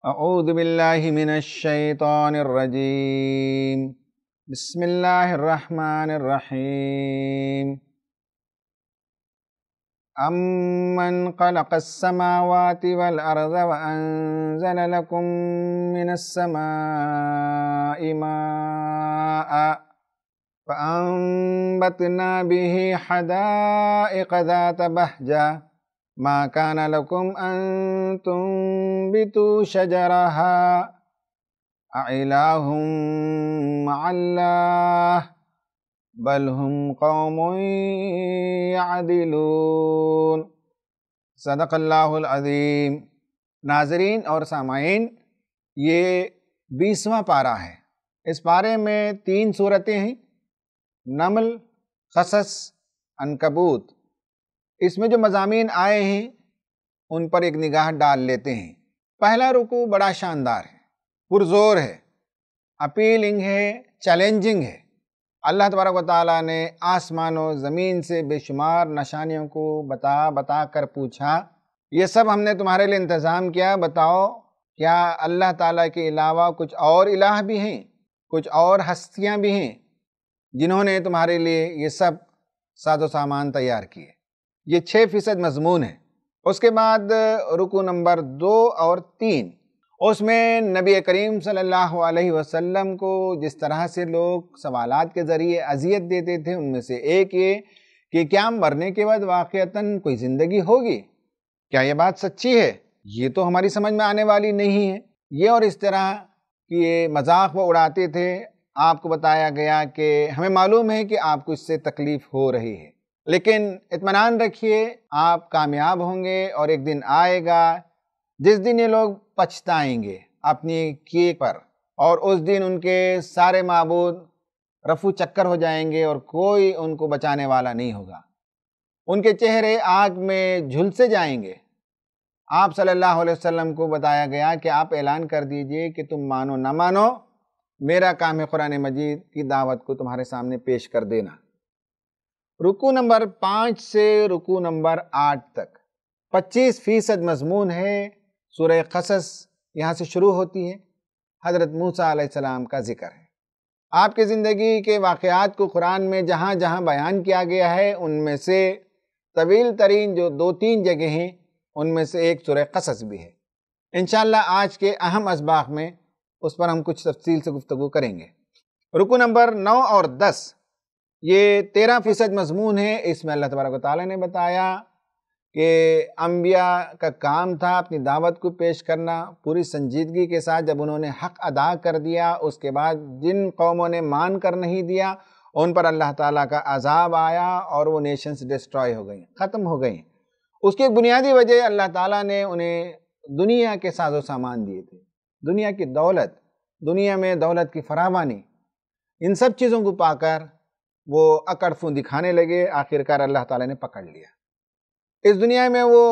أعوذ بالله من الشيطان الرجيم بسم الله الرحمن الرحيم أمن خلق السماوات والأرض وأنزل لكم من السماء ماء فأنبتنا به حدائق ذات بهجة मा كان लकुम أن बितु شجرها أإله مع बल بل هم यादिलून सदक अज़ीम नाजरीन और सामाइन ये बीसवा पारा है इस पारे में तीन सूरतें हैं नमल कसस अनकबूत इसमें जो मजामी आए हैं उन पर एक निगाह डाल लेते हैं पहला रुकू बड़ा शानदार है पुरजोर है अपीलिंग है चैलेंजिंग है अल्लाह तबारक वाली ने आसमान और ज़मीन से बेशुमार नशानियों को बता बता कर पूछा ये सब हमने तुम्हारे लिए इंतज़ाम किया बताओ क्या अल्लाह ताला के अलावा कुछ और इलाह भी हैं कुछ और हस्तियां भी हैं जिन्होंने तुम्हारे लिए ये सब साजो सामान तैयार किए ये छः फ़ीसद मजमून है उसके बाद रुकू नंबर दो और तीन उसमें नबी करीम सल्लल्लाहु अलैहि वसल्लम को जिस तरह से लोग सवालात के ज़रिए अजियत देते थे उनमें से एक ये कि क्या मरने के बाद वाक़ता कोई ज़िंदगी होगी क्या ये बात सच्ची है ये तो हमारी समझ में आने वाली नहीं है ये और इस तरह कि ये मजाक वो उड़ाते थे आपको बताया गया कि हमें मालूम है कि आपको इससे तकलीफ़ हो रही है लेकिन इतमान रखिए आप कामयाब होंगे और एक दिन आएगा जिस दिन ये लोग पछताएंगे अपने किए पर और उस दिन उनके सारे मबूद रफू चक्कर हो जाएंगे और कोई उनको बचाने वाला नहीं होगा उनके चेहरे आग में झुलसे जाएंगे आप सल्लल्लाहु अलैहि वसल्लम को बताया गया कि आप ऐलान कर दीजिए कि तुम मानो ना मानो मेरा काम है कुरान मजीद की दावत को तुम्हारे सामने पेश कर देना रुकू नंबर पाँच से रुकू नंबर आठ तक पच्चीस फ़ीसद मजमून है सूर्य कसस यहाँ से शुरू होती है हज़रत मूसा सलाम का ज़िक्र है आपकी ज़िंदगी के वाक़ात को कुरान में जहाँ जहाँ बयान किया गया है उनमें से तवील तरीन जो दो तीन जगह हैं उनमें से एक सूर्य कसस भी है इन आज के अहम इसबाक में उस पर हम कुछ तफसील से गुफ्तु करेंगे रुकू नंबर नौ और दस ये तेरह फ़ीसद मजमून है इसमें अल्लाह तबारक ताली ने बताया कि अम्बिया का काम था अपनी दावत को पेश करना पूरी संजीदगी के साथ जब उन्होंने हक अदा कर दिया उसके बाद जिन कौमों ने मान कर नहीं दिया उन पर अल्लाह ताला का अजाब आया और वो नेशंस डिस्ट्रॉय हो गई ख़त्म हो गई उसकी एक बुनियादी वजह अल्लाह ताला ने उन्हें दुनिया के साजो सामान दिए थे दुनिया की दौलत दुनिया में दौलत की फरावानी इन सब चीज़ों को पाकर वो अकड़फू दिखाने लगे आखिरकार अल्लाह ताला ने पकड़ लिया इस दुनिया में वो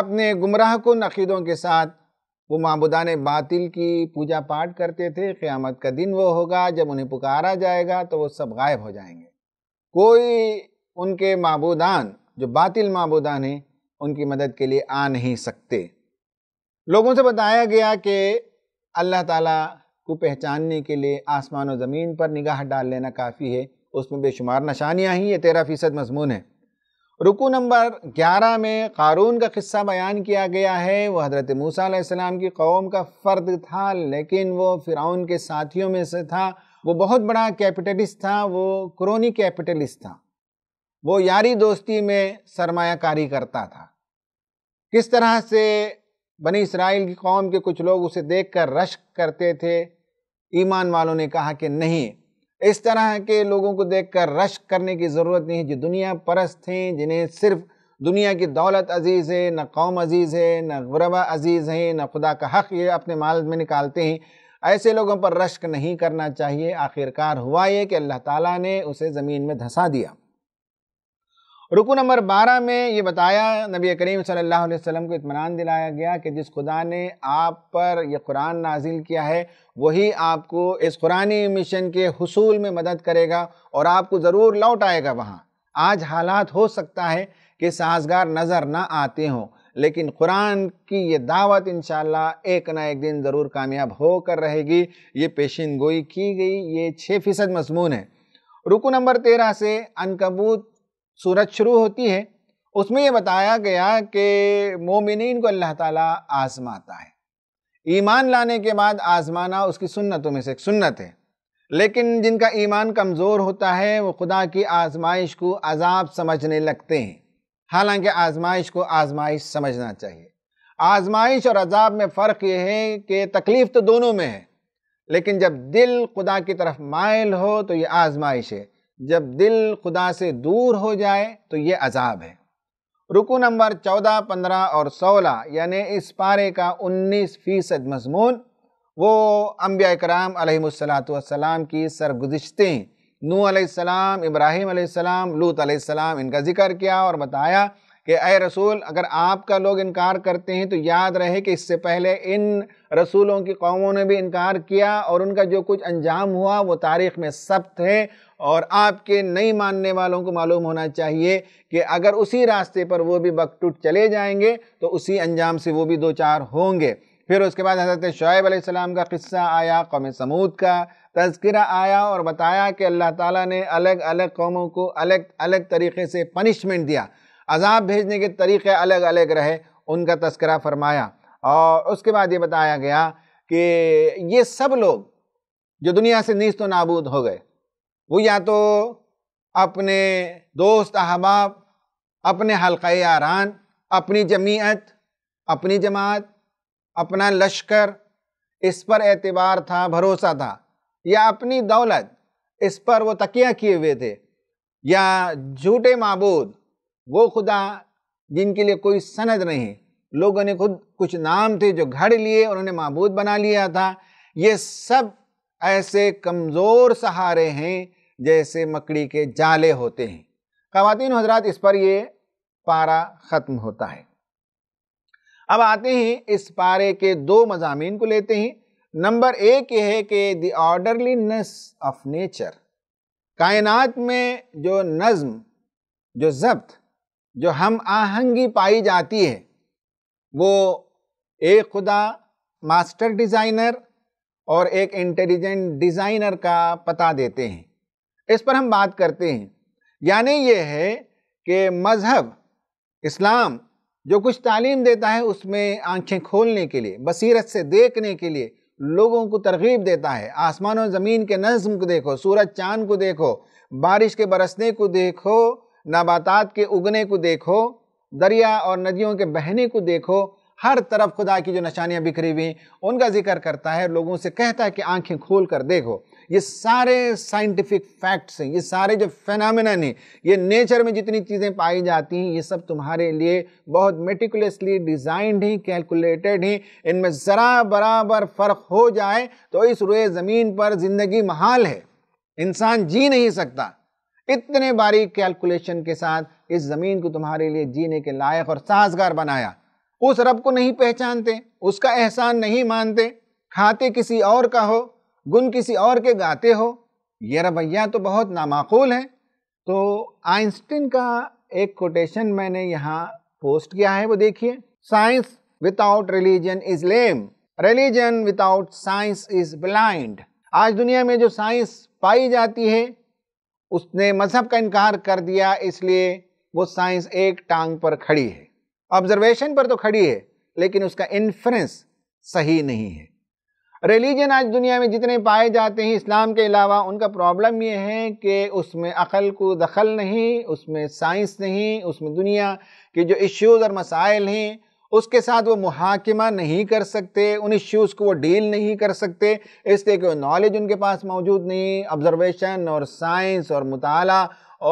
अपने गुमराह को नकीदों के साथ वो मबूदान बातिल की पूजा पाठ करते थे क़्यामत का दिन वो होगा जब उन्हें पुकारा जाएगा तो वो सब गायब हो जाएंगे कोई उनके मबूदान जो बातिल मबूदान हैं उनकी मदद के लिए आ नहीं सकते लोगों से बताया गया कि अल्लाह ताला को पहचानने के लिए आसमान और ज़मीन पर निगाह डाल लेना काफ़ी है उसमें बेशुमार नशानियाँ ही ये तेरह फ़ीसद मजमून है रुकू नंबर ग्यारह में कारून का किस्सा बयान किया गया है वह हज़रत मूसा की कौम का फ़र्द था लेकिन वो फ़िरौन के साथियों में से था वो बहुत बड़ा कैपिटलिस्ट था वो क्रोनी कैपिटलिस्ट था वो यारी दोस्ती में सरमाकारी करता था किस तरह से बनी इसराइल की कौम के कुछ लोग उसे देख कर रश्क करते थे ईमान वालों ने कहा कि नहीं इस तरह के लोगों को देखकर रश करने की ज़रूरत नहीं है जो दुनिया परस्त हैं जिन्हें सिर्फ दुनिया की दौलत अजीज़ है न कौम अजीज़ है न गुरबा अजीज़ है न खुदा का हक़ ये अपने माल में निकालते हैं ऐसे लोगों पर रश्क नहीं करना चाहिए आखिरकार हुआ ये कि अल्लाह ताला ने उसे ज़मीन में धंसा दिया रुकू नंबर बारह में ये बताया नबी करीम सल्लल्लाहु अलैहि वसल्लम को इतमान दिलाया गया कि जिस खुदा ने आप पर यह कुरान नाजिल किया है वही आपको इस कुरानी मिशन के हसूल में मदद करेगा और आपको ज़रूर लौट आएगा वहाँ आज हालात हो सकता है कि साजगार नज़र ना आते हों लेकिन कुरान की ये दावत इन एक ना एक दिन ज़रूर कामयाब होकर रहेगी ये पेशीन गोई की गई ये छः फ़ीसद मजमून है रुकू नंबर तेरह से अनकबूत सूरत शुरू होती है उसमें यह बताया गया कि मोमिन को अल्लाह ताला आजमाता है ईमान लाने के बाद आजमाना उसकी सुन्नतों में से एक सुन्नत है लेकिन जिनका ईमान कमज़ोर होता है वो खुदा की आजमाइश को अजाब समझने लगते हैं हालांकि आजमाइश को आजमाइश समझना चाहिए आजमाइश और अजाब में फ़र्क ये है कि तकलीफ़ तो दोनों में है लेकिन जब दिल खुदा की तरफ मायल हो तो ये आजमाइश है जब दिल खुदा से दूर हो जाए तो ये अजाब है रुकू नंबर चौदह पंद्रह और सोलह यानि इस पारे का उन्नीस फ़ीसद मजमून वो अम्बिया कराम अलैहिस्सलाम की सरगुजशतें नू अलैहिस्सलाम इब्राहीम आसमाम लूत आसमाम इनका जिक्र किया और बताया कि अय रसूल अगर आपका लोग इनकार करते हैं तो याद रहे कि इससे पहले इन रसूलों की कौमों ने भी इनकार किया और उनका जो कुछ अंजाम हुआ वो तारीख़ में सब्त है और आपके नहीं मानने वालों को मालूम होना चाहिए कि अगर उसी रास्ते पर वो भी बकटूट चले जाएंगे तो उसी अंजाम से वो भी दो चार होंगे फिर उसके बाद हज़रत शुएब आसमाम का किस्सा आया कौम समूद का तस्करा आया और बताया कि अल्लाह ताला ने अलग अलग कौमों को अलग अलग तरीके से पनिशमेंट दिया अजाब भेजने के तरीक़े अलग अलग रहे उनका तस्करा फरमाया और उसके बाद ये बताया गया कि ये सब लोग जो दुनिया से नीस्त नाबूद हो गए वो या तो अपने दोस्त अहबाब अपने हल्का आरान अपनी जमीयत अपनी जमात अपना लश्कर इस पर एतबार था भरोसा था या अपनी दौलत इस पर वो तकिया किए हुए थे या झूठे मबूद वो खुदा जिनके लिए कोई सनद नहीं लोगों ने खुद कुछ नाम थे जो घड़ लिए उन्होंने मबूद बना लिया था ये सब ऐसे कमज़ोर सहारे हैं जैसे मकड़ी के जाले होते हैं खातिन हजरात इस पर ये पारा ख़त्म होता है अब आते हैं इस पारे के दो मजामी को लेते हैं नंबर एक ये है कि द ऑर्डरलीनेस ऑफ नेचर कायनात में जो नज़म जो जब्त जो हम आहंगी पाई जाती है वो एक खुदा मास्टर डिज़ाइनर और एक इंटेलिजेंट डिज़ाइनर का पता देते हैं इस पर हम बात करते हैं यानी यह है कि मज़हब इस्लाम जो कुछ तालीम देता है उसमें आंखें खोलने के लिए बसीरत से देखने के लिए लोगों को तरगीब देता है आसमान और ज़मीन के नज़म को देखो सूरज चाँद को देखो बारिश के बरसने को देखो नबातात के उगने को देखो दरिया और नदियों के बहने को देखो हर तरफ खुदा की जो निशानियाँ बिखरी हुई उनका जिक्र करता है लोगों से कहता है कि आंखें खोल कर देखो ये सारे साइंटिफिक फैक्ट्स हैं ये सारे जो फेनामिन हैं ये नेचर में जितनी चीज़ें पाई जाती हैं ये सब तुम्हारे लिए बहुत मेटिकुलसली डिज़ाइंड हैं कैलकुलेटेड हैं इनमें ज़रा बराबर फ़र्क हो जाए तो इस रुए ज़मीन पर ज़िंदगी महाल है इंसान जी नहीं सकता इतने बारीक कैलकुलेशन के साथ इस ज़मीन को तुम्हारे लिए जीने के लायक और साजगार बनाया उस रब को नहीं पहचानते उसका एहसान नहीं मानते खाते किसी और का हो गुन किसी और के गाते हो यह रवैया तो बहुत नामाकूल है तो आइंस्टीन का एक कोटेशन मैंने यहाँ पोस्ट किया है वो देखिए science without religion is lame religion without science is blind आज दुनिया में जो साइंस पाई जाती है उसने मजहब का इनकार कर दिया इसलिए वो साइंस एक टांग पर खड़ी है ऑब्जर्वेशन पर तो खड़ी है लेकिन उसका इन्फ्रेंस सही नहीं है रिलीजन आज दुनिया में जितने पाए जाते हैं इस्लाम के अलावा उनका प्रॉब्लम यह है कि उसमें अकल को दखल नहीं उसमें साइंस नहीं उसमें दुनिया के जो इश्यूज़ और मसाइल हैं उसके साथ वो मुहाकिमा नहीं कर सकते उन इश्यूज़ को वो डील नहीं कर सकते इसलिए कि नॉलेज उनके पास मौजूद नहीं ऑब्ज़रवेशन और साइंस और मताल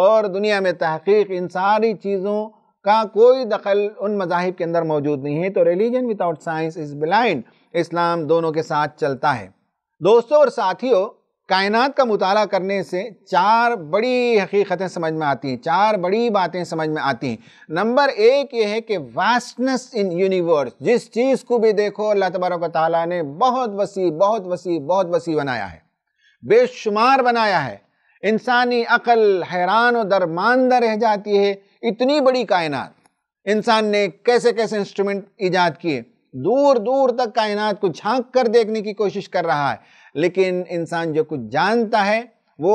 और दुनिया में तहकीक इन सारी चीज़ों का कोई दखल उन मजाहब के अंदर मौजूद नहीं है तो religion without science is blind Islam दोनों के साथ चलता है दोस्तों और साथियों कायनात का मुताला करने से चार बड़ी हकीकतें समझ में आती हैं चार बड़ी बातें समझ में आती हैं नंबर एक ये है कि वास्टनेस इन यूनिवर्स जिस चीज़ को भी देखो अल्लाह तबारक ताली ने बहुत वसी बहुत वसी बहुत वसी बनाया है बेशुमार बनाया है इंसानी अकल हैरान और दरमानदा रह जाती है इतनी बड़ी कायनात इंसान ने कैसे कैसे इंस्ट्रूमेंट ईजाद किए दूर दूर तक कायनात को झांक कर देखने की कोशिश कर रहा है लेकिन इंसान जो कुछ जानता है वो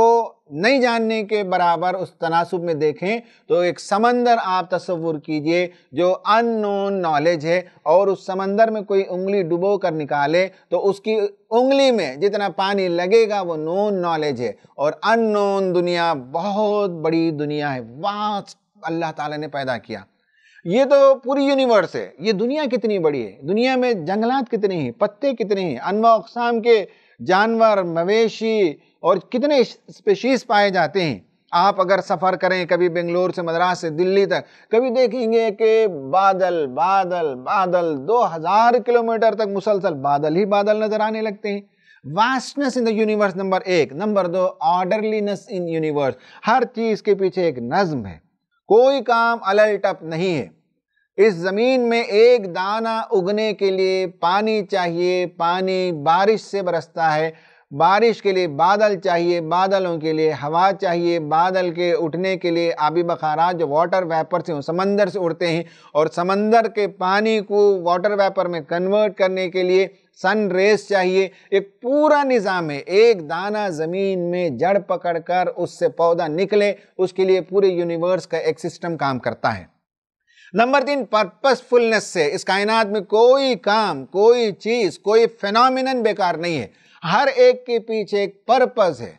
नहीं जानने के बराबर उस तनासब में देखें तो एक समंदर आप तस्वुर कीजिए जो अननोन नॉलेज है और उस समंदर में कोई उंगली डुबो कर निकाले तो उसकी उंगली में जितना पानी लगेगा वो नोन नॉलेज है और अननोन दुनिया बहुत बड़ी दुनिया है वास्ट अल्लाह ताला ने पैदा किया ये तो पूरी यूनिवर्स है ये दुनिया कितनी बड़ी है दुनिया में जंगलात कितने हैं पत्ते कितने हैं अनवा अकसाम के जानवर मवेशी और कितने स्पेशीज़ पाए जाते हैं आप अगर सफ़र करें कभी बेंगलोर से मद्रास से दिल्ली तक कभी देखेंगे कि बादल बादल बादल 2000 किलोमीटर तक मुसलसल बादल ही बादल नज़र आने लगते हैं vastness in the universe number एक नंबर दो ऑर्डरलीनेस इन यूनिवर्स हर चीज़ के पीछे एक नज्म है कोई काम अलटअप नहीं है इस ज़मीन में एक दाना उगने के लिए पानी चाहिए पानी बारिश से बरसता है बारिश के लिए बादल चाहिए बादलों के लिए हवा चाहिए बादल के उठने के लिए आबी बखारा जो वाटर वेपर से हों समंदर से उड़ते हैं और समंदर के पानी को वाटर वेपर में कन्वर्ट करने के लिए सन रेस चाहिए एक पूरा निज़ाम है एक दाना ज़मीन में जड़ पकड़कर उससे पौधा निकले उसके लिए पूरे यूनिवर्स का एक सिस्टम काम करता है नंबर तीन पर्पसफुलनेस से इस कायनात में कोई काम कोई चीज़ कोई फिनमिन बेकार नहीं है हर एक के पीछे एक पर्पस है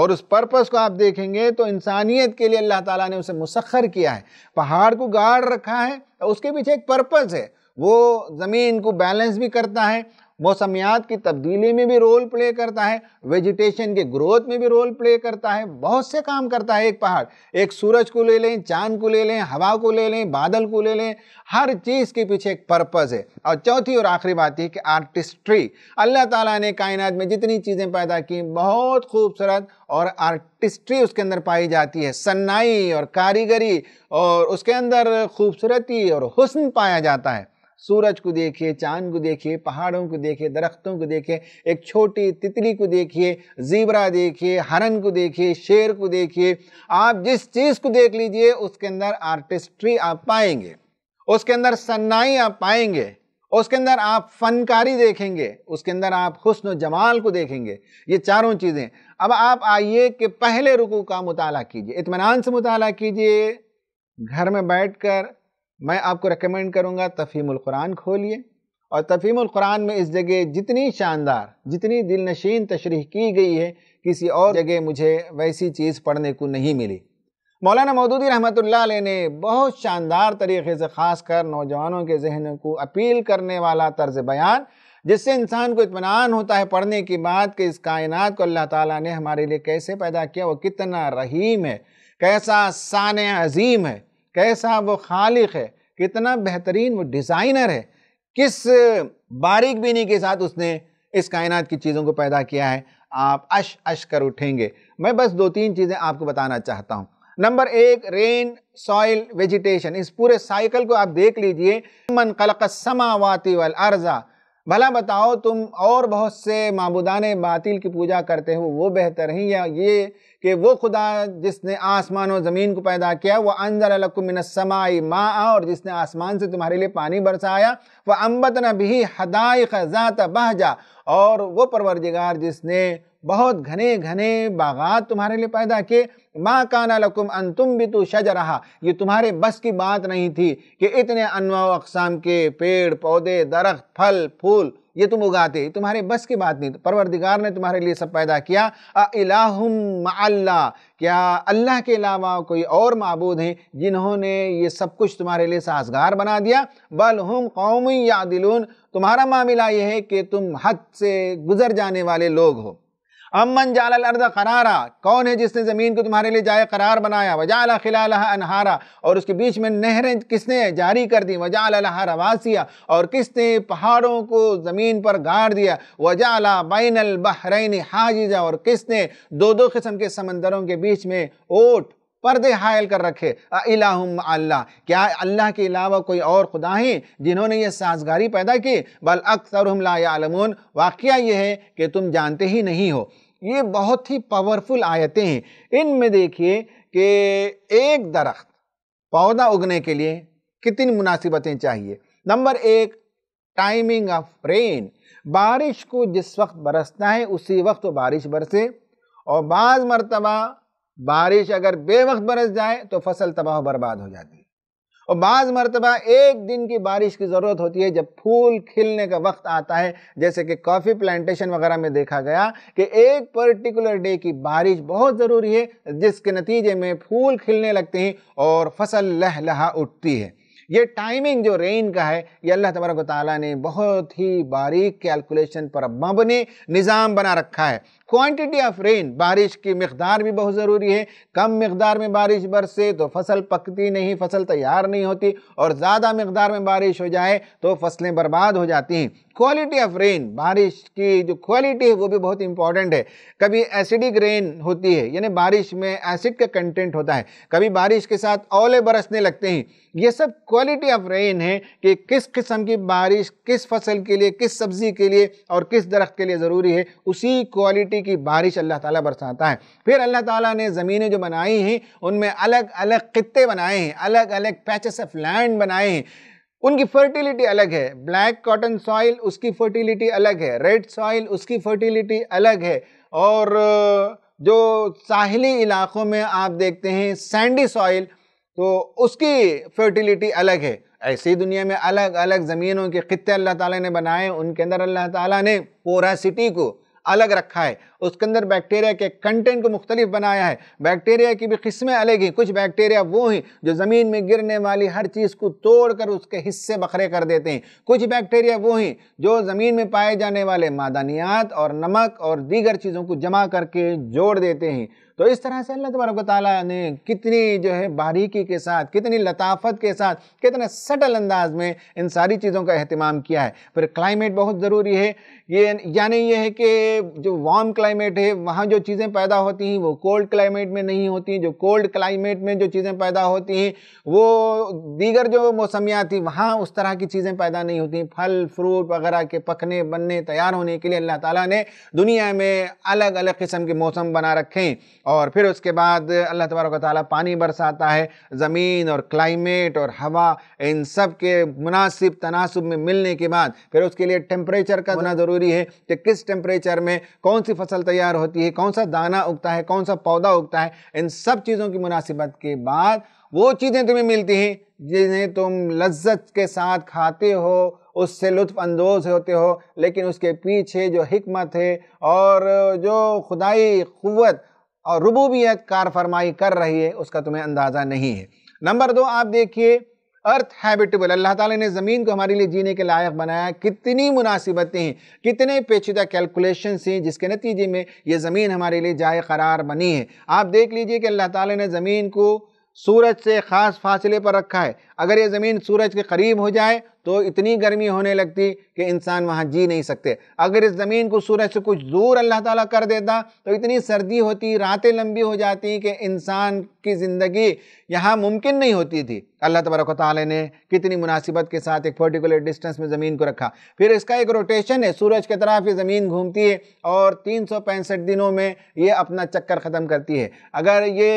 और उस पर्पस को आप देखेंगे तो इंसानियत के लिए अल्लाह ताला ने उसे मुसखर किया है पहाड़ को गाड़ रखा है उसके पीछे एक पर्पस है वो ज़मीन को बैलेंस भी करता है मौसमियात की तब्दीली में भी रोल प्ले करता है वेजिटेशन के ग्रोथ में भी रोल प्ले करता है बहुत से काम करता है एक पहाड़ एक सूरज को ले लें चांद को ले लें हवा को ले लें बादल को ले लें हर चीज़ के पीछे एक पर्पज़ है और चौथी और आखिरी बात यह कि आर्टिस्ट्री अल्लाह ताला ने कायनात में जितनी चीज़ें पैदा की बहुत खूबसूरत और आर्टिस्ट्री उसके अंदर पाई जाती है सन्नाई और कारीगरी और उसके अंदर खूबसूरती और हुस्न पाया जाता है सूरज को देखिए चांद को देखिए पहाड़ों को देखिए दरख्तों को देखिए एक छोटी तितली को देखिए जीबरा देखिए हरन को देखिए शेर को देखिए आप जिस चीज़ को देख लीजिए उसके अंदर आर्टिस्ट्री आप पाएंगे उसके अंदर सन्नाई आप पाएंगे उसके अंदर आप फनकारी देखेंगे उसके अंदर आप हसन जमाल को देखेंगे ये चारों चीज़ें अब आप आइए कि पहले रुकू का मुताला कीजिए इतमान से मुताल कीजिए घर में बैठ कर मैं आपको रिकमेंड करूँगा कुरान खोलिए और कुरान में इस जगह जितनी शानदार जितनी दिल नशीन तशरी की गई है किसी और जगह मुझे वैसी चीज़ पढ़ने को नहीं मिली मौलाना मौदूदी रहमत ने बहुत शानदार तरीके से ख़ास कर नौजवानों के जहनों को अपील करने वाला तर्ज बयान जिससे इंसान को इतमान होता है पढ़ने की बात कि इस कायनात को अल्लाह ताला ने हमारे लिए कैसे पैदा किया वो कितना रहीम है कैसा सान अजीम है कैसा वो खालिक है कितना बेहतरीन वो डिज़ाइनर है किस बारीक बीनी के साथ उसने इस कायनात की चीज़ों को पैदा किया है आप अश अश कर उठेंगे मैं बस दो तीन चीज़ें आपको बताना चाहता हूँ नंबर एक रेन सॉइल वेजिटेशन इस पूरे साइकिल को आप देख लीजिए मन कलक समावाती वल अर्जा भला बताओ तुम और बहुत से मबूदान बातिल की पूजा करते हो वो बेहतर हैं या ये कि वो खुदा जिसने आसमान और ज़मीन को पैदा किया वह अनजरकुमिनसमाई माँ और जिसने आसमान से तुम्हारे लिए पानी बरसाया वह अम्बत नबी हदाई बह बहजा और वो परवरदिगार जिसने बहुत घने घने बागात तुम्हारे लिए पैदा किए माँ काना लकुम अन तुम भी तो शज रहा ये तुम्हारे बस की बात नहीं थी कि इतने अनवा अकसाम के पेड़ पौधे दरख्त फल फूल ये तुम उगाते तुम्हारे बस की बात नहीं परवरदिगार ने तुम्हारे लिए सब पैदा किया अलाहम अल्लाह क्या अल्लाह के अलावा कोई और मबूद हैं जिन्होंने ये सब कुछ तुम्हारे लिए साजगार बना दिया बल हम कौमी या दिलून तुम्हारा मामला ये है कि तुम हद से गुजर जाने वाले लोग हो अमन जाल अर्द करारा कौन है जिसने ज़मीन को तुम्हारे लिए जाए करार बनाया वजाल खिला अनहारा और उसके बीच में नहरें किसने जारी कर दी वजाल रवासिया और किसने पहाड़ों को ज़मीन पर गाड़ दिया वजाल बैन बहरैन हाजिजा और किसने दो दो किस्म के समंदरों के बीच में ओट पर्दे हायल कर रखे अलाहम अल्लाह क्या अल्लाह के अलावा कोई और खुदा हैं जिन्होंने ये साजगारी पैदा की बल अक्सर ला आलमून वाक़ यह है कि तुम जानते ही नहीं हो ये बहुत ही पावरफुल आयतें हैं इनमें देखिए कि एक दरख्त पौधा उगने के लिए कितनी मुनासिबतें चाहिए नंबर एक टाइमिंग ऑफ रेन बारिश को जिस वक्त बरसना है उसी वक्त बारिश बरसे और बाज़ मरतबा बारिश अगर बेवक्त बरस जाए तो फसल तबाह बर्बाद हो जाती है और बाज़ मरतबा एक दिन की बारिश की ज़रूरत होती है जब फूल खिलने का वक्त आता है जैसे कि कॉफ़ी प्लांटेशन वगैरह में देखा गया कि एक पर्टिकुलर डे की बारिश बहुत ज़रूरी है जिसके नतीजे में फूल खिलने लगते हैं और फसल लहलहा उठती है ये टाइमिंग जो रेन का है ये अल्लाह तबरक ने बहुत ही बारीक कैलकुलेशन पर मबनी निज़ाम बना रखा है क्वांटिटी ऑफ रेन बारिश की मकदार भी बहुत ज़रूरी है कम मकदार में बारिश बरसे तो फसल पकती नहीं फसल तैयार नहीं होती और ज़्यादा मकदार में बारिश हो जाए तो फसलें बर्बाद हो जाती हैं क्वालिटी ऑफ रेन बारिश की जो क्वालिटी है वो भी बहुत इंपॉर्टेंट है कभी एसिडिक रेन होती है यानी बारिश में एसिड का कंटेंट होता है कभी बारिश के साथ ओले बरसने लगते हैं ये सब क्वालिटी ऑफ रेन है कि किस किस्म की बारिश किस फसल के लिए किस सब्ज़ी के लिए और किस दरख्त के लिए ज़रूरी है उसी क्वालिटी रोटी की बारिश अल्लाह ताला बरसाता है फिर अल्लाह ताला ने ज़मीनें जो बनाई हैं उनमें अलग अलग खत्े बनाए हैं अलग अलग पैचेस ऑफ लैंड बनाए हैं उनकी फर्टिलिटी अलग है ब्लैक कॉटन सॉइल उसकी फर्टिलिटी अलग है रेड सॉइल उसकी फर्टिलिटी अलग है और जो साहली इलाक़ों में आप देखते हैं सैंडी सॉइल तो उसकी फर्टिलिटी अलग है ऐसी दुनिया में अलग अलग ज़मीनों के खत्े अल्लाह ताला ने बनाए उनके अंदर अल्लाह ताला ने पोरासिटी को अलग रखा है उसके अंदर बैक्टीरिया के कंटेंट को मुख्तलिफ बनाया है बैक्टीरिया की भी किस्में अलग हैं कुछ बैक्टीरिया वो हैं जो ज़मीन में गिरने वाली हर चीज़ को तोड़ कर उसके हिस्से बखरे कर देते हैं कुछ बैक्टीरिया वो हैं जो ज़मीन में पाए जाने वाले मादानियात और नमक और दीगर चीज़ों को जमा करके जोड़ देते हैं तो इस तरह से अल्लाह तबारक ताली ने कितनी जो है बारीकी के साथ कितनी लताफत के साथ कितने सटल अंदाज में इन सारी चीज़ों का अहतमाम किया है फिर क्लाइमेट बहुत ज़रूरी है ये यानी ये है कि जो वार्म क्लाइमेट है वहाँ जो चीज़ें पैदा होती हैं वो कोल्ड क्लाइमेट में नहीं होती जो कोल्ड क्लाइमेट में जो चीज़ें पैदा होती हैं वो दीगर जो थी वहाँ उस तरह की चीज़ें पैदा नहीं होती फल फ्रूट वगैरह के पकने बनने तैयार होने के लिए अल्लाह ताला ने दुनिया में अलग अलग किस्म के मौसम बना रखे हैं और फिर उसके बाद अल्लाह तबारक ताली पानी बरसाता है ज़मीन और क्लाइमेट और हवा इन सब के मुनासिब तनासब में मिलने के बाद फिर उसके लिए टेम्परेचर का होना ज़रूरी ज़रूरी है कि किस टेम्परेचर में कौन सी फसल तैयार होती है कौन सा दाना उगता है कौन सा पौधा उगता है इन सब चीज़ों की मुनासिबत के बाद वो चीज़ें तुम्हें मिलती हैं जिन्हें तुम लज्जत के साथ खाते हो उससे लुत्फानंदोज़ होते हो लेकिन उसके पीछे जो हमत है और जो खुदाई क़वत और रबूबियत कार फरमाई कर रही है उसका तुम्हें अंदाज़ा नहीं है नंबर दो आप देखिए अर्थ हैबिटेबल अल्लाह ताला ने ज़मीन को हमारे लिए जीने के लायक बनाया कितनी मुनासिबतें हैं कितने पेचीदा कैलकुलेशन हैं जिसके नतीजे में ये ज़मीन हमारे लिए जाए करार बनी है आप देख लीजिए कि अल्लाह ताला ने ज़मीन को सूरज से ख़ास फासले पर रखा है अगर ये ज़मीन सूरज के करीब हो जाए तो इतनी गर्मी होने लगती कि इंसान वहाँ जी नहीं सकते अगर इस ज़मीन को सूरज से कुछ दूर अल्लाह ताला कर देता तो इतनी सर्दी होती रातें लंबी हो जाती कि इंसान की ज़िंदगी यहाँ मुमकिन नहीं होती थी अल्लाह तबरक ताली ने कितनी मुनासिबत के साथ एक पर्टिकुलर डिस्टेंस में ज़मीन को रखा फिर इसका एक रोटेशन है सूरज की तरफ ये ज़मीन घूमती है और तीन दिनों में ये अपना चक्कर ख़त्म करती है अगर ये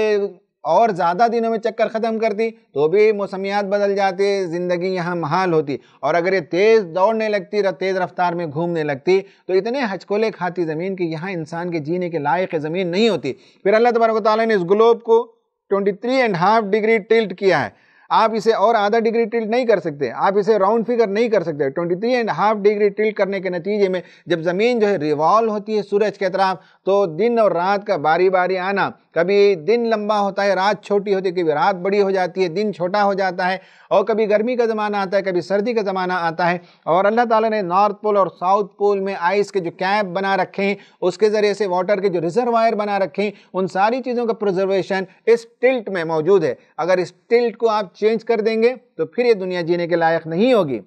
और ज़्यादा दिनों में चक्कर ख़त्म करती तो भी मौसमियात बदल जाती ज़िंदगी यहाँ महाल होती और अगर ये तेज़ दौड़ने लगती और तेज़ रफ्तार में घूमने लगती तो इतने हचकोले खाती ज़मीन कि यहाँ इंसान के जीने के लायक ज़मीन नहीं होती फिर अल्लाह तबारक ने इस ग्लोब को twenty three and half degree tilt किया है आप इसे और आधा डिग्री टिल्ट नहीं कर सकते आप इसे राउंड फिगर नहीं कर सकते twenty three and half degree tilt करने के नतीजे में जब ज़मीन जो है रिवॉल्व होती है सूरज के तरफ़ तो दिन और रात का बारी बारी आना कभी दिन लंबा होता है रात छोटी होती है कभी रात बड़ी हो जाती है दिन छोटा हो जाता है और कभी गर्मी का ज़माना आता है कभी सर्दी का ज़माना आता है और अल्लाह ताला ने नॉर्थ पोल और साउथ पोल में आइस के जो कैप बना रखे हैं उसके ज़रिए से वाटर के जो रिजर्वायर बना रखे हैं उन सारी चीज़ों का प्रजर्वेशन इस टिल्ट में मौजूद है अगर इस टिल्ट को आप चेंज कर देंगे तो फिर ये दुनिया जीने के लायक नहीं होगी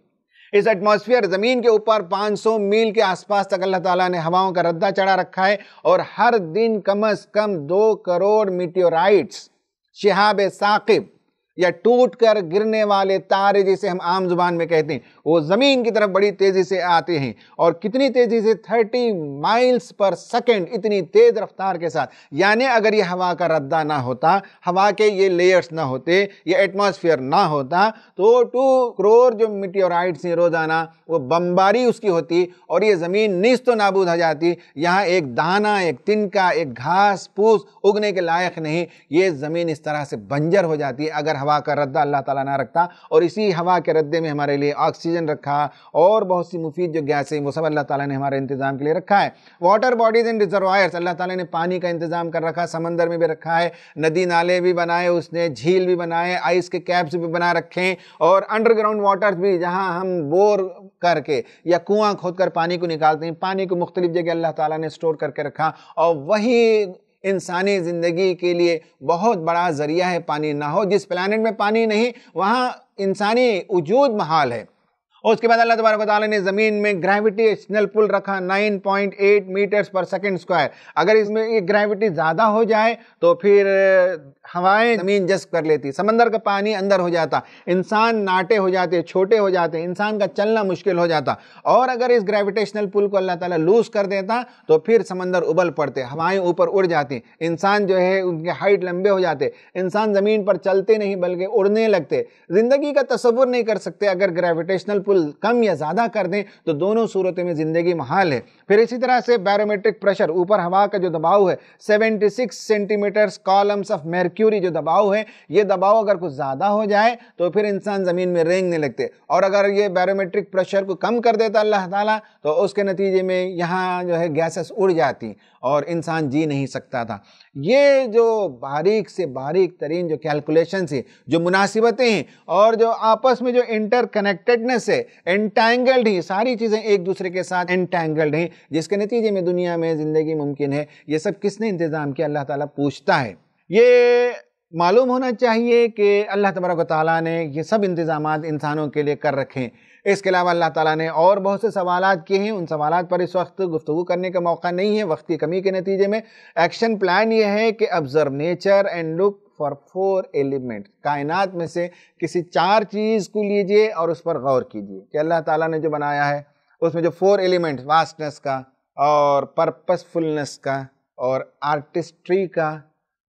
इस एटमॉस्फेयर ज़मीन के ऊपर 500 मील के आसपास तक अल्लाह ताला ने हवाओं का रद्दा चढ़ा रखा है और हर दिन कम अज़ कम दो करोड़ मीटियोराइट्स शहाब साकिब या टूट कर गिरने वाले तारे जिसे हम आम जुबान में कहते हैं वो ज़मीन की तरफ बड़ी तेज़ी से आते हैं और कितनी तेज़ी से 30 माइल्स पर सेकेंड इतनी तेज़ रफ्तार के साथ यानी अगर ये हवा का रद्दा ना होता हवा के ये लेयर्स ना होते ये एटमॉस्फेयर ना होता तो टू करोड़ जो मिट्योराइट्स हैं रोज़ाना वो बम्बारी उसकी होती और ये ज़मीन नीस तो नाबूद हो जाती यहाँ एक दाना एक तिनका एक घास फूस उगने के लायक नहीं ये ज़मीन इस तरह से बंजर हो जाती है अगर हवा हवा का रद्दा अल्लाह ताला ना रखता और इसी हवा के रद्दे में हमारे लिए ऑक्सीजन रखा और बहुत सी मुफीद जो गैसें वो सब अल्लाह ताला ने हमारे इंतज़ाम के लिए रखा है वाटर बॉडीज़ एंड रिजर्वायर्स अल्लाह ताला ने पानी का इंतज़ाम कर रखा समंदर में भी रखा है नदी नाले भी बनाए उसने झील भी बनाए आइस के कैप्स भी बना हैं और अंडरग्राउंड वाटर्स भी जहाँ हम बोर करके या कुआँ खोद कर पानी को निकालते हैं पानी को मुख्तलिफ जगह अल्लाह ताला ने स्टोर करके रखा और वही इंसानी ज़िंदगी के लिए बहुत बड़ा ज़रिया है पानी ना हो जिस प्लानट में पानी नहीं वहाँ इंसानी वजूद महाल है और उसके बाद अल्लाह तबारक ने ज़मीन में ग्रेविटेशनल पुल रखा 9.8 मीटर्स पर सेकंड स्क्वायर अगर इसमें ये ग्रेविटी ज़्यादा हो जाए तो फिर हवाएं ज़मीन जस्क कर लेती समंदर का पानी अंदर हो जाता इंसान नाटे हो जाते छोटे हो जाते इंसान का चलना मुश्किल हो जाता और अगर इस ग्रेविटेशनल पुल को अल्लाह ताला लूज कर देता तो फिर समंदर उबल पड़ते हवाएं ऊपर उड़ जाती इंसान जो है उनके हाइट लंबे हो जाते इंसान ज़मीन पर चलते नहीं बल्कि उड़ने लगते ज़िंदगी का तस्वुर नहीं कर सकते अगर ग्रेविटेशनल बिल्कुल कम या ज़्यादा कर दें तो दोनों सूरतों में ज़िंदगी महाल है फिर इसी तरह से बैरोमेट्रिक प्रेशर ऊपर हवा का जो दबाव है 76 सेंटीमीटर्स कॉलम्स ऑफ मेरक्यूरी जो दबाव है ये दबाव अगर कुछ ज़्यादा हो जाए तो फिर इंसान ज़मीन में रेंगने लगते और अगर ये बैरोमेट्रिक प्रेशर को कम कर देता अल्लाह ताली तो उसके नतीजे में यहाँ जो है गैसेस उड़ जाती और इंसान जी नहीं सकता था ये जो बारीक से बारीक तरीन जो कैलकुलेशन है जो मुनासिबतें हैं और जो आपस में जो इंटरकनेक्टेडनेस है एंटैंगल्ड ही सारी चीज़ें एक दूसरे के साथ एंटैंगल्ड हैं जिसके नतीजे में दुनिया में ज़िंदगी मुमकिन है ये सब किसने इंतज़ाम किया अल्लाह ताला पूछता है ये मालूम होना चाहिए कि अल्लाह तबरक ताली ने ये सब इंतज़ाम इंसानों के लिए कर रखें इसके अलावा अल्लाह ताला ने और बहुत से सवाल किए हैं उन सवाल पर इस वक्त गुफ्तु करने का मौका नहीं है वक्त की कमी के नतीजे में एक्शन प्लान ये है कि observe nature and look for four element कायनात में से किसी चार चीज़ को लीजिए और उस पर गौर कीजिए कि अल्लाह ताला ने जो बनाया है उसमें जो फोर एलिमेंट वास्टनेस का और पर्पसफुलनेस का और आर्टिस्ट्री का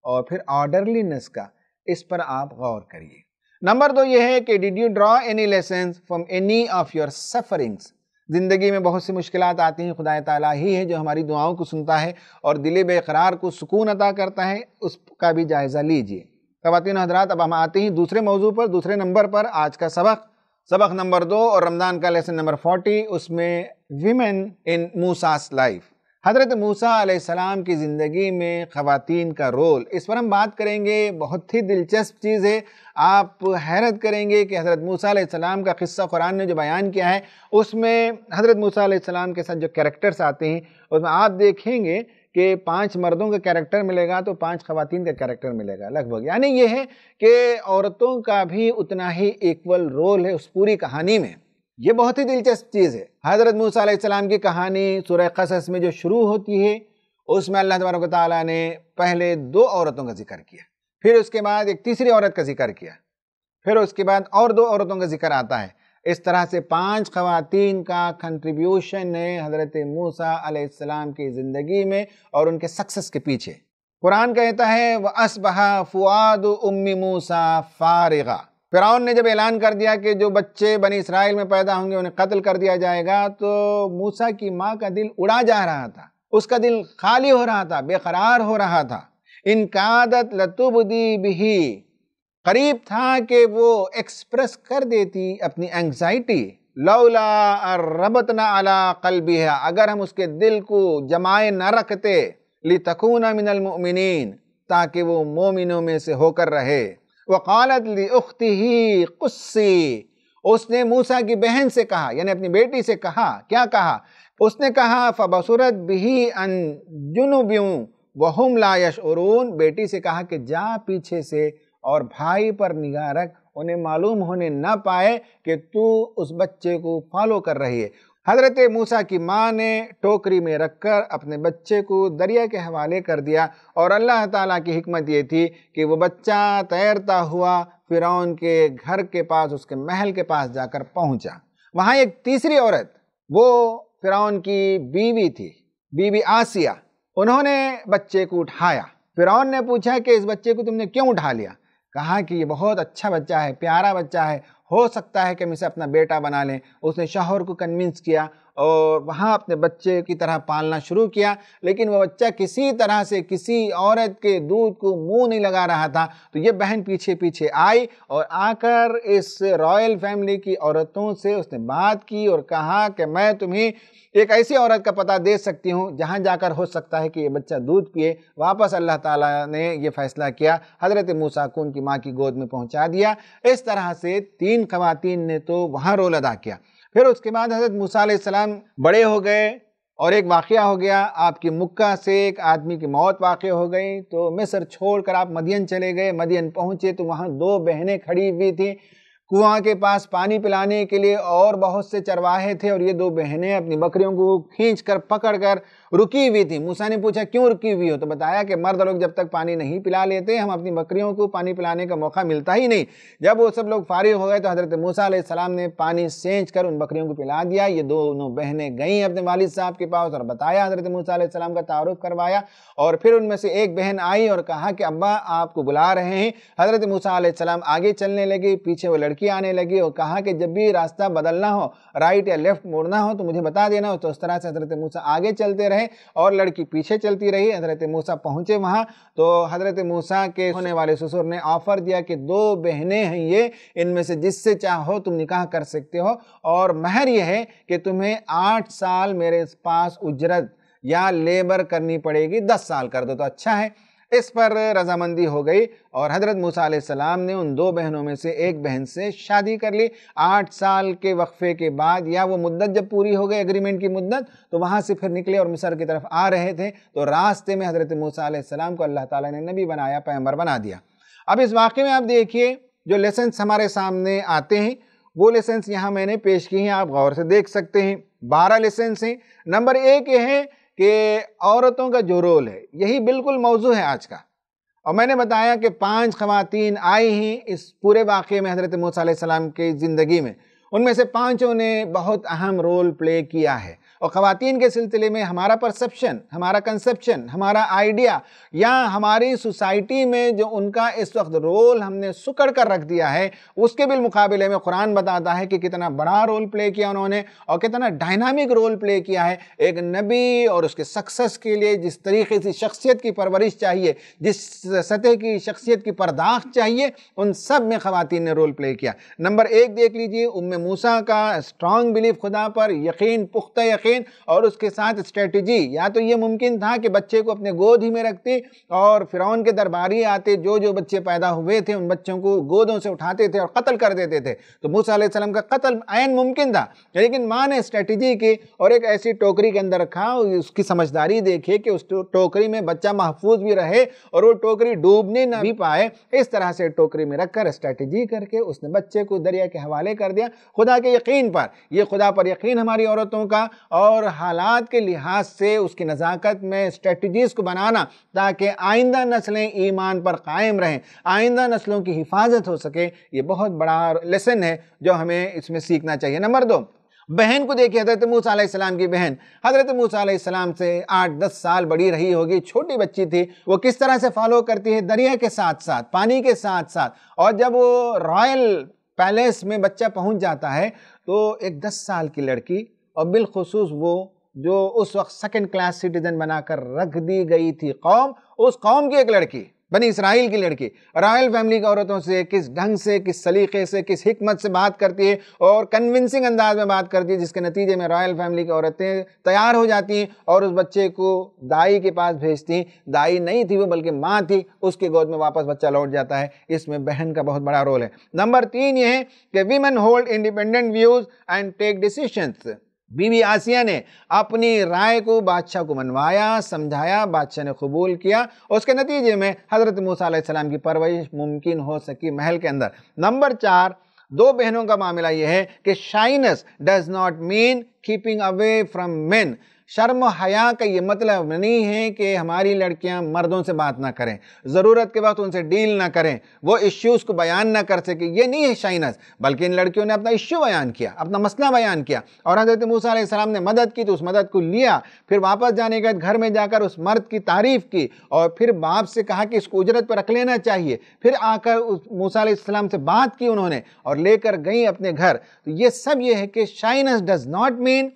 और फिर ऑर्डरलीनेस का इस पर आप गौर करिए नंबर दो ये है कि did you draw any lesson from any of your sufferings ज़िंदगी में बहुत सी मुश्किल आती हैं खुदा ताला ही है जो हमारी दुआओं को सुनता है और दिल बेकरार को सुकून अदा करता है उसका भी जायज़ा लीजिए खातिन हजरात अब हम आते हैं दूसरे मौजू पर दूसरे नंबर पर आज का सबक सबक नंबर दो और रमज़ान का लेसन नंबर फोर्टी उसमें विमेन इन मूसास लाइफ हज़रत मूसा सलाम की ज़िंदगी में ख़वान का रोल इस पर हम बात करेंगे बहुत ही दिलचस्प चीज़ है आप हैरत करेंगे कि हज़रत मूसा सलाम का किस्सा कुरान ने जो बयान किया है उसमें हज़रत मूसा सलाम के साथ जो कैरेक्टर्स आते हैं उसमें आप देखेंगे कि पांच मर्दों का कैरेक्टर मिलेगा तो पांच खातन का कैरेक्टर मिलेगा लगभग यानी यह है कि औरतों का भी उतना ही इक्वल रोल है उस पूरी कहानी में यह बहुत ही दिलचस्प चीज़ है हज़रत मूसम की कहानी सुरह कसस में जो शुरू होती है उसमें अल्लाह तबारक ताली ने पहले दो औरतों का जिक्र किया फिर उसके बाद एक तीसरी औरत का जिक्र किया फिर उसके बाद और दो औरतों का जिक्र आता है इस तरह से पांच खवातीन का कंट्रीब्यूशन है हज़रत मूसा अलैहिस्सलाम की ज़िंदगी में और उनके सक्सेस के पीछे कुरान कहता है व असबहा फुआद उम्मी मूसा फारगा फिरौन ने जब ऐलान कर दिया कि जो बच्चे बनी इसराइल में पैदा होंगे उन्हें कत्ल कर दिया जाएगा तो मूसा की माँ का दिल उड़ा जा रहा था उसका दिल खाली हो रहा था बेकरार हो रहा था इनकादत लतुबदी बिही करीब था कि वो एक्सप्रेस कर देती अपनी एंग्जाइटी लौला ना अला भी है अगर हम उसके दिल को जमाए न रखते ली तकून मोमिन ताकि वो मोमिनों में से होकर रहे वकालत ली उखती ही कुस्सी उसने मूसा की बहन से कहा यानी अपनी बेटी से कहा क्या कहा उसने कहा फबसूरत भी अन जुनूब्यूँ वहुम ला यश बेटी से कहा कि जा पीछे से और भाई पर निगाह रख उन्हें मालूम होने ना पाए कि तू उस बच्चे को फॉलो कर रही है हज़रत मूसा की माँ ने टोकरी में रखकर अपने बच्चे को दरिया के हवाले कर दिया और अल्लाह ताला की हमत ये थी कि वो बच्चा तैरता हुआ फ़िरौन के घर के पास उसके महल के पास जाकर पहुँचा वहाँ एक तीसरी औरत वो फ़िरौन की बीवी थी बीवी आसिया उन्होंने बच्चे को उठाया फ़िरौन ने पूछा कि इस बच्चे को तुमने क्यों उठा लिया कहा कि ये बहुत अच्छा बच्चा है प्यारा बच्चा है हो सकता है कि हम इसे अपना बेटा बना लें उसने शौहर को कन्विंस किया और वहाँ अपने बच्चे की तरह पालना शुरू किया लेकिन वह बच्चा किसी तरह से किसी औरत के दूध को मुंह नहीं लगा रहा था तो ये बहन पीछे पीछे आई और आकर इस रॉयल फैमिली की औरतों से उसने बात की और कहा कि मैं तुम्हें एक ऐसी औरत का पता दे सकती हूँ जहाँ जाकर हो सकता है कि ये बच्चा दूध पिए वापस अल्लाह ताला ने ये फैसला किया हज़रत मूसा को उनकी माँ की गोद में पहुँचा दिया इस तरह से तीन खवातीन ने तो वहाँ रोल अदा किया फिर उसके बाद हज़रत मूसा बड़े हो गए और एक वाक़ हो गया आपकी मुक्का से एक आदमी की मौत वाक़ हो गई तो मिस्र छोड़ कर आप मदियन चले गए मदियन पहुँचे तो वहाँ दो बहनें खड़ी हुई थी कुआं के पास पानी पिलाने के लिए और बहुत से चरवाहे थे और ये दो बहनें अपनी बकरियों को खींच कर पकड़ कर रुकी हुई थी मूसा ने पूछा क्यों रुकी हुई हो तो बताया कि मर्द लोग जब तक पानी नहीं पिला लेते हम अपनी बकरियों को पानी पिलाने का मौका मिलता ही नहीं जब वो सब लोग फारिग हो गए तो हज़रत मूसा सलाम ने पानी सेंच कर उन बकरियों को पिला दिया ये दोनों बहनें गईं अपने वालिद साहब के पास और बताया हज़रत मूसा सलाम का तारुफ करवाया और फिर उनमें से एक बहन आई और कहा कि अब्बा आपको बुला रहे हैं हज़रत मूसा सलाम आगे चलने लगे पीछे वो लड़की आने लगी और कहा कि जब भी रास्ता बदलना हो राइट या लेफ्ट मोड़ना हो तो मुझे बता देना हो तो उस तरह से हज़रत मूसा आगे चलते रहे रहे और लड़की पीछे चलती रही हज़रत मूसा पहुंचे वहां तो हज़रत मूसा के होने वाले ससुर ने ऑफ़र दिया कि दो बहनें हैं ये इनमें से जिससे चाहो तुम निकाह कर सकते हो और महर यह है कि तुम्हें आठ साल मेरे पास उजरत या लेबर करनी पड़ेगी दस साल कर दो तो अच्छा है इस पर रजामंदी हो गई और हजरत मूसा सलाम ने उन दो बहनों में से एक बहन से शादी कर ली आठ साल के वक्फे के बाद या वो मुद्दत जब पूरी हो गई एग्रीमेंट की मुद्दत तो वहाँ से फिर निकले और मिसर की तरफ आ रहे थे तो रास्ते में हजरत मूसा सलाम को अल्लाह ताला ने नबी बनाया पैम्बर बना दिया अब इस वाक़े में आप देखिए जो लेसेंस हमारे सामने आते हैं वो लेसेंस यहाँ मैंने पेश किए हैं आप गौर से देख सकते हैं बारह लेसेंस हैं नंबर एक ये है कि औरतों का जो रोल है यही बिल्कुल मौजू है आज का और मैंने बताया कि पांच खवतिन आई हैं इस पूरे वाक़े में हज़रत मूसा सलाम की ज़िंदगी में उनमें से पांचों ने बहुत अहम रोल प्ले किया है और ख़वान के सिलसिले में हमारा परसेप्शन हमारा कंसेप्शन हमारा आइडिया या हमारी सोसाइटी में जो उनका इस वक्त रोल हमने सुकड़ कर रख दिया है उसके मुकाबले में कुरान बताता है कि कितना बड़ा रोल प्ले किया उन्होंने और कितना डायनामिक रोल प्ले किया है एक नबी और उसके सक्सेस के लिए जिस तरीके से शख्सियत की परवरिश चाहिए जिस सतह की शख्सियत की परदाख चाहिए उन सब में ख़वातीन ने रोल प्ले किया नंबर एक देख लीजिए उम मूसा का स्ट्रॉन्ग बिलीफ खुदा पर यकीन पुख्ता यकीन मुमकिन और उसके साथ स्ट्रेटजी या तो ये मुमकिन था कि बच्चे को अपने गोद ही में रखती और फिरौन के दरबारी आते जो जो बच्चे पैदा हुए थे उन बच्चों को गोदों से उठाते थे और कत्ल कर देते थे तो मूसा का कत्ल आयन मुमकिन था लेकिन माँ ने स्ट्रेटजी की और एक ऐसी टोकरी के अंदर रखा उसकी समझदारी देखे कि उस टोकरी में बच्चा महफूज भी रहे और वो टोकरी डूबने ना भी पाए इस तरह से टोकरी में रखकर स्ट्रेटजी करके उसने बच्चे को दरिया के हवाले कर दिया खुदा के यकीन पर यह खुदा पर यकीन हमारी औरतों का और हालात के लिहाज से उसकी नज़ाकत में स्ट्रेटजीज़ को बनाना ताकि आइंदा नस्लें ईमान पर कायम रहें आइंदा नस्लों की हिफाजत हो सके ये बहुत बड़ा लेसन है जो हमें इसमें सीखना चाहिए नंबर दो बहन को देखिए हजरत मूसा की बहन हजरत मूसा से आठ दस साल बड़ी रही होगी छोटी बच्ची थी वो किस तरह से फॉलो करती है दरिया के साथ साथ पानी के साथ साथ और जब वो रॉयल पैलेस में बच्चा पहुंच जाता है तो एक दस साल की लड़की और बिलखसूस वो जो उस वक्त सेकेंड क्लास सिटीजन बनाकर रख दी गई थी कौम उस कौम की एक लड़की बनी इसराइल की लड़की रॉयल फैमिली की औरतों से किस ढंग से किस सलीके से किस हमत से बात करती है और कन्विंसिंग अंदाज में बात करती है जिसके नतीजे में रॉयल फैमिली की औरतें तैयार हो जाती हैं और उस बच्चे को दाई के पास भेजती हैं दाई नहीं थी वो बल्कि माँ थी उसकी गोद में वापस बच्चा लौट जाता है इसमें बहन का बहुत बड़ा रोल है नंबर तीन ये है कि women hold independent views and take decisions बीबी आसिया ने अपनी राय को बादशाह को मनवाया समझाया बादशाह ने कबूल किया उसके नतीजे में हज़रत मूसीम की परवरिश मुमकिन हो सकी महल के अंदर नंबर चार दो बहनों का मामला यह है कि shyness does not mean keeping away from men शर्म हया का ये मतलब नहीं है कि हमारी लड़कियां मर्दों से बात ना करें ज़रूरत के वक्त उनसे डील ना करें वो इश्यूज़ को बयान ना कर सके ये नहीं है शाइनस बल्कि इन लड़कियों ने अपना इश्यू बयान किया अपना मसला बयान किया और हज़रत मूसा ने मदद की तो उस मदद को लिया फिर वापस जाने के घर में जाकर उस मर्द की तारीफ़ की और फिर बाप से कहा कि इसको उजरत पर रख लेना चाहिए फिर आकर उस मूसा से बात की उन्होंने और लेकर गई अपने घर तो ये सब ये है कि shyness does not mean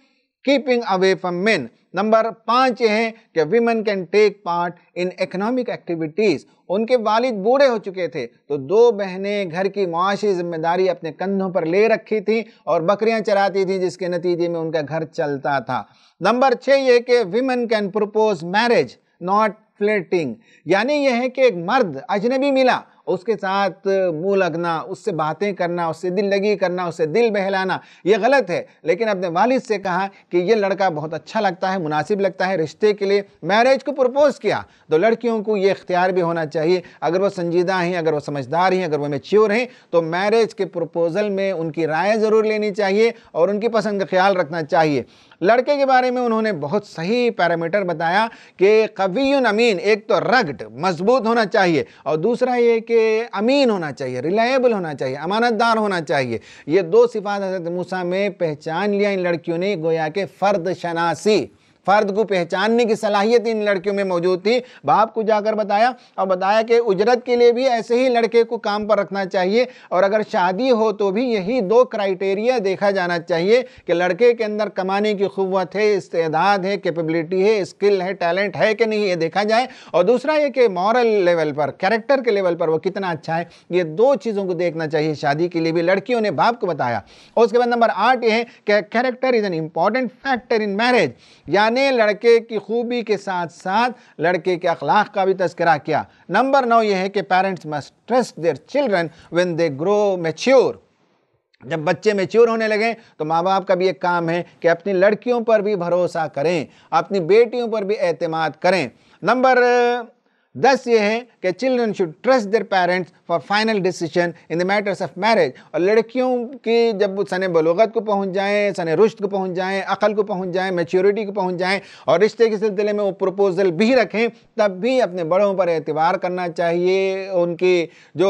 keeping away from men number पाँच ये है कि women can take part in economic activities उनके वालिद बूढ़े हो चुके थे तो दो बहनें घर की मुआशी जिम्मेदारी अपने कंधों पर ले रखी थी और बकरियां चराती थी जिसके नतीजे में उनका घर चलता था नंबर छः ये कि women can propose marriage not flirting यानी यह है कि एक मर्द अजनबी मिला उसके साथ मुंह लगना उससे बातें करना उससे दिल लगी करना उससे दिल बहलाना ये गलत है लेकिन अपने वालिद से कहा कि ये लड़का बहुत अच्छा लगता है मुनासिब लगता है रिश्ते के लिए मैरिज को प्रपोज़ किया तो लड़कियों को ये इख्तियार भी होना चाहिए अगर वो संजीदा हैं अगर वो समझदार हैं अगर वो मेच्योर हैं तो मैरिज के प्रपोज़ल में उनकी राय ज़रूर लेनी चाहिए और उनकी पसंद का ख्याल रखना चाहिए लड़के के बारे में उन्होंने बहुत सही पैरामीटर बताया कि कवी अमीन एक तो रगड मजबूत होना चाहिए और दूसरा ये कि अमीन होना चाहिए रिलायबल होना चाहिए अमानतदार होना चाहिए ये दो सिफात हजरत मूसा में पहचान लिया इन लड़कियों ने गोया के फ़र्द शनासी फ़र्द को पहचानने की सलाहियत इन लड़कियों में मौजूद थी बाप को जाकर बताया और बताया कि उजरत के लिए भी ऐसे ही लड़के को काम पर रखना चाहिए और अगर शादी हो तो भी यही दो क्राइटेरिया देखा जाना चाहिए कि लड़के के अंदर कमाने की क़वत है इस्तेदाद है कैपेबिलिटी है स्किल है टैलेंट है कि नहीं ये देखा जाए और दूसरा ये कि मॉरल लेवल पर कैरेक्टर के लेवल पर वो कितना अच्छा है ये दो चीज़ों को देखना चाहिए शादी के लिए भी लड़कियों ने बाप को बताया और उसके बाद नंबर आठ ये है कि character is an important factor in marriage यानी ने लड़के की खूबी के साथ साथ लड़के के अखलाक का भी तस्करा किया नंबर नौ यह है कि parents must trust their children when they grow mature जब बच्चे मेच्योर होने लगें तो माँ बाप का भी एक काम है कि अपनी लड़कियों पर भी भरोसा करें अपनी बेटियों पर भी अहतमाद करें नंबर दस ये है कि children should trust their parents for final decision in the matters of marriage और लड़कियों की जब सन बलोगत को पहुंच जाएं सन रुश्त को पहुंच जाएं अकल को पहुंच जाएं मेच्योरिटी को पहुंच जाएं और रिश्ते के सिलसिले में वो प्रपोजल भी रखें तब भी अपने बड़ों पर एतबार करना चाहिए उनकी जो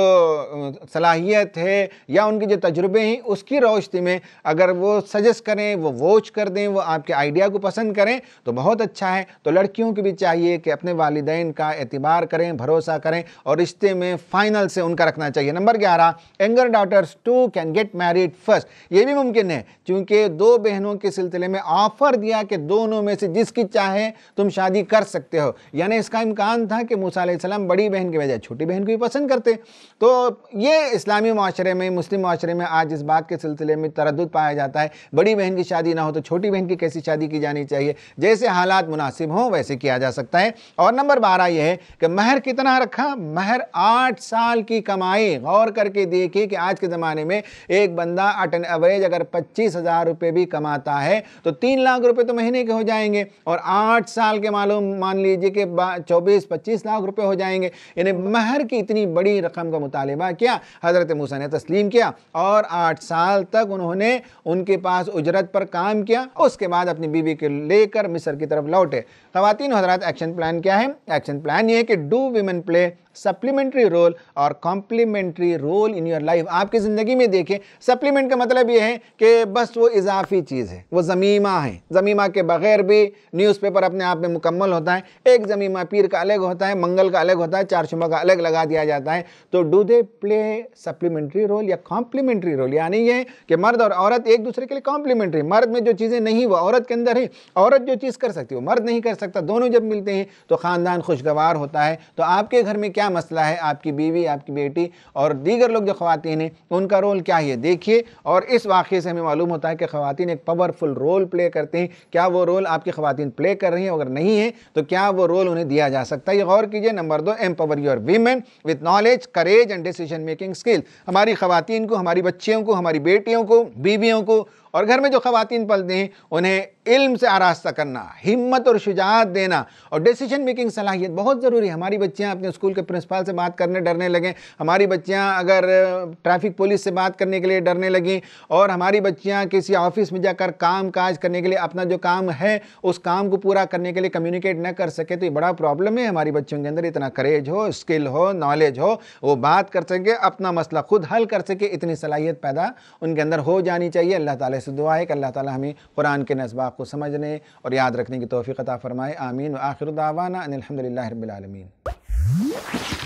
सलाहियत है या उनके जो तजुर्बे हैं उसकी रोशनी में अगर वो सजेस्ट करें वो वोच कर दें वो आपके आइडिया को पसंद करें तो बहुत अच्छा है तो लड़कियों को भी चाहिए कि अपने वालदे का एतबार प्यार करें भरोसा करें और रिश्ते में फाइनल से उनका रखना चाहिए नंबर ग्यारह younger daughters too can get married first ये भी मुमकिन है क्योंकि दो बहनों के सिलसिले में ऑफर दिया कि दोनों में से जिसकी चाहे तुम शादी कर सकते हो यानी इसका इम्कान था कि मूसा सलाम बड़ी बहन के बजाय छोटी बहन को भी पसंद करते तो ये इस्लामी माशरे में मुस्लिम माशरे में आज इस बात के सिलसिले में तरद पाया जाता है बड़ी बहन की शादी ना हो तो छोटी बहन की कैसी शादी की जानी चाहिए जैसे हालात मुनासिब हों वैसे किया जा सकता है और नंबर बारह यह है कि कि महर कितना रखा महर आठ साल की कमाई गौर करके देखिए कि आज के ज़माने में एक बंदा अट एन एवरेज अगर पच्चीस हज़ार रुपये भी कमाता है तो तीन लाख रुपए तो महीने के हो जाएंगे और आठ साल के मालूम मान लीजिए कि चौबीस पच्चीस लाख रुपए हो जाएंगे यानी महर की इतनी बड़ी रकम का मुतालबा किया हज़रत मूसा ने तस्लीम किया और आठ साल तक उन्होंने उनके पास उजरत पर काम किया उसके बाद अपनी बीवी को लेकर मिसर की तरफ लौटे खातिन हजरात एक्शन प्लान क्या है एक्शन प्लान ये है कि do women play supplementary role और complementary role in your life आपकी ज़िंदगी में देखें सप्लीमेंट का मतलब ये है कि बस वो इजाफी चीज़ है वो ज़मीमा है ज़मीमा के बगैर भी न्यूज़पेपर अपने आप में मुकम्मल होता है एक ज़मीमा पीर का अलग होता है मंगल का अलग होता है चार शुमा का अलग लगा दिया जाता है तो do they play supplementary role या कॉम्प्लीमेंट्री रोल यानी ये कि मर्द और औरत एक दूसरे के लिए कॉम्प्लीमेंट्री मर्द में जो चीज़ें नहीं वो औरत के अंदर है औरत जो चीज़ कर सकती है वो मर्द नहीं कर सकता दोनों जब मिलते हैं तो ख़ानदान खुशगवार होता है तो आपके घर में क्या क्या मसला है आपकी बीवी आपकी बेटी और दीगर लोग जो खातन हैं उनका रोल क्या है देखिए और इस वाक़े से हमें मालूम होता है कि खातन एक पावरफुल रोल प्ले करते हैं क्या वो रोल आपकी खातन प्ले कर रही हैं अगर नहीं है तो क्या वो रोल उन्हें दिया जा सकता है ये गौर कीजिए नंबर दो empower your women with knowledge courage and decision making skill हमारी खातन को हमारी बच्चियों को हमारी बेटियों को बीवियों को और घर में जो खातन पलती हैं उन्हें इल्म से आरास्ता करना हिम्मत और शुजात देना और डिसीजन मेकिंग सलाहियत बहुत ज़रूरी है हमारी बच्चियाँ अपने स्कूल के प्रिंसिपल से बात करने डरने लगें हमारी बच्चियाँ अगर ट्रैफिक पुलिस से बात करने के लिए डरने लगें और हमारी बच्चियाँ किसी ऑफिस में जाकर काम काज करने के लिए अपना जो काम है उस काम को पूरा करने के लिए कम्युनिकेट न कर सके तो ये बड़ा प्रॉब्लम है हमारी बच्चियों के अंदर इतना करेज हो स्किल हो नॉलेज हो वो बात कर सके अपना मसला खुद हल कर सके इतनी सलाहियत पैदा उनके अंदर हो जानी चाहिए अल्लाह ताली से दुआ है कि अल्लाह ताला हमें कुरान के नस्बाब को समझने और याद रखने की तोफ़ी अता फ़रमाए आमीन व आखिर दावाना अनिलहमदिल्ला रबालमीन